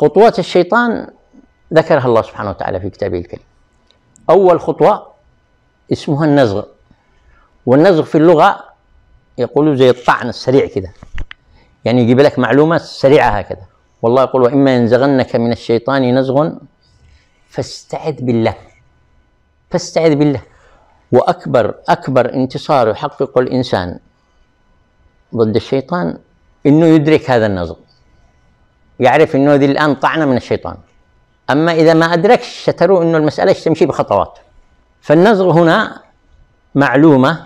خطوات الشيطان ذكرها الله سبحانه وتعالى في كتابه الكريم أول خطوة اسمها النزغ والنزغ في اللغة يقولوا زي الطعن السريع كده يعني يجيب لك معلومة سريعة هكذا والله يقول وإما ينزغنك من الشيطان نزغ فاستعذ بالله فاستعذ بالله وأكبر أكبر انتصار يحققه الإنسان ضد الشيطان إنه يدرك هذا النزغ يعرف انه ذي الان طعنه من الشيطان اما اذا ما ادركش ستروا انه المساله تمشي بخطوات فالنزغ هنا معلومه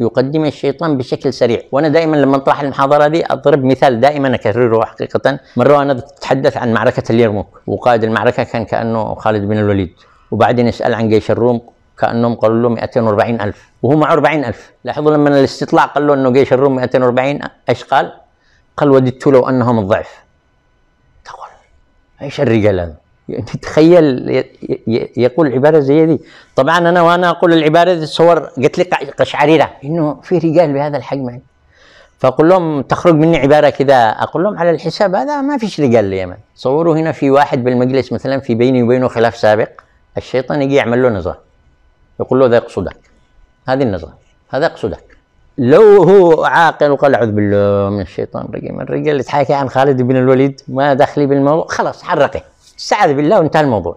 يقدمها الشيطان بشكل سريع وانا دائما لما اطرح المحاضره دي اضرب مثال دائما اكرره حقيقه مره انا اتحدث عن معركه اليرموك وقائد المعركه كان كانه خالد بن الوليد وبعدين يسال عن جيش الروم كانهم قالوا له 240 الف وهو معه 40 الف لاحظوا لما الاستطلاع قال له انه جيش الروم 240 اشقال قال وددت لو انهم الضعف ايش الرجال هذا؟ يعني تخيل يقول عباره زي دي طبعا انا وانا اقول العباره دي صور لي قشعريره انه في رجال بهذا الحجم يعني فاقول لهم تخرج مني عباره كذا اقول لهم على الحساب هذا ما فيش رجال اليمن صوروا هنا في واحد بالمجلس مثلا في بيني وبينه خلاف سابق الشيطان يجي يعمل له نظره يقول له هذا يقصدك هذه النظره هذا يقصدك لو هو عاقل وقال اعوذ بالله من الشيطان الرجيم الرجال اللي تحاكي عن خالد بن الوليد ما دخلي بالموضوع خلاص حرقه استعذ بالله وانتهى الموضوع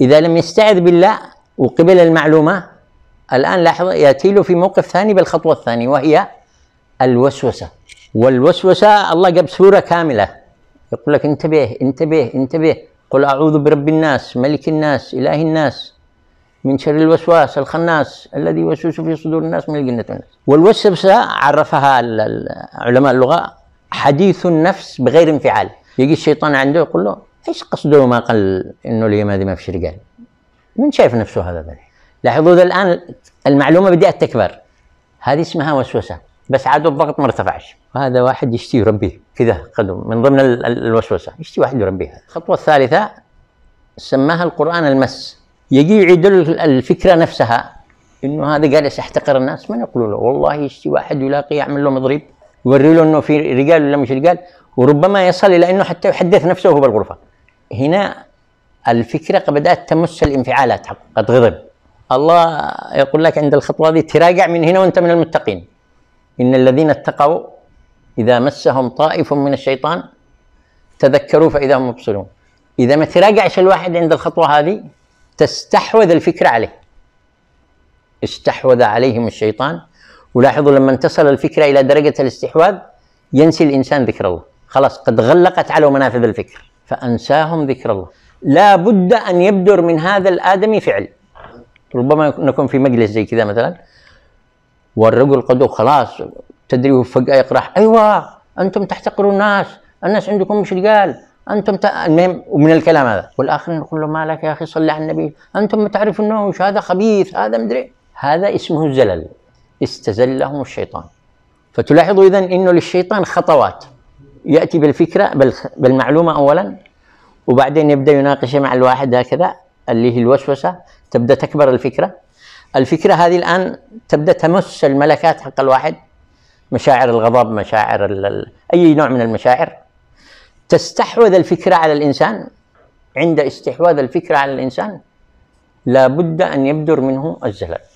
اذا لم يستعذ بالله وقبل المعلومه الان لاحظ ياتي له في موقف ثاني بالخطوه الثانيه وهي الوسوسه والوسوسه الله جاب سوره كامله يقول لك انتبه انتبه انتبه قل اعوذ برب الناس ملك الناس اله الناس من شر الوسواس الخناس الذي يوسوس في صدور الناس من الجنة والناس والوسوسة عرفها علماء اللغة حديث النفس بغير انفعال يجي الشيطان عنده يقول له ايش قصده ما قال انه اليوم هذه ما فيش رجال من شايف نفسه هذا بني لاحظوا الان المعلومه بدات تكبر هذه اسمها وسوسه بس عاد الضغط ما ارتفعش وهذا واحد يشتي يربيه كذا قدم من ضمن الوسوسه يشتي واحد يربيه الخطوه الثالثه سماها القران المس يجي يعيد الفكره نفسها انه هذا جالس يحتقر الناس من يقول له والله يشتي واحد يلاقي يعمل له مضرب يوري له انه في رجال ولا مش رجال وربما يصل الى انه حتى يحدث نفسه وهو بالغرفه هنا الفكره بدات تمس الانفعالات قد غضب الله يقول لك عند الخطوه هذه تراجع من هنا وانت من المتقين ان الذين اتقوا اذا مسهم طائف من الشيطان تذكروا فاذا هم مبصرون اذا ما تراجعش الواحد عند الخطوه هذه تستحوذ الفكرة عليه استحوذ عليهم الشيطان ولاحظوا لما انتصل الفكرة إلى درجة الاستحواذ ينسي الإنسان ذكر الله خلاص قد غلقت على منافذ الفكر فأنساهم ذكر الله لا بد أن يبدر من هذا الآدمي فعل ربما نكون في مجلس زي كذا مثلا والرجل قد خلاص تدري فجأة يقرح أيوة أنتم تحتقروا الناس الناس عندكم مش قال انتم المهم ومن الكلام هذا والاخرين يقول له ما لك يا اخي صل على النبي انتم تعرفون انه هذا خبيث هذا مدري هذا اسمه الزلل استزلهم الشيطان فتلاحظ اذا انه للشيطان خطوات ياتي بالفكره بالمعلومه اولا وبعدين يبدا يناقش مع الواحد هكذا اللي هي الوسوسه تبدا تكبر الفكره الفكره هذه الان تبدا تمس الملكات حق الواحد مشاعر الغضب مشاعر اي نوع من المشاعر تستحوذ الفكرة على الإنسان عند استحواذ الفكرة على الإنسان لابد أن يبدر منه الزلل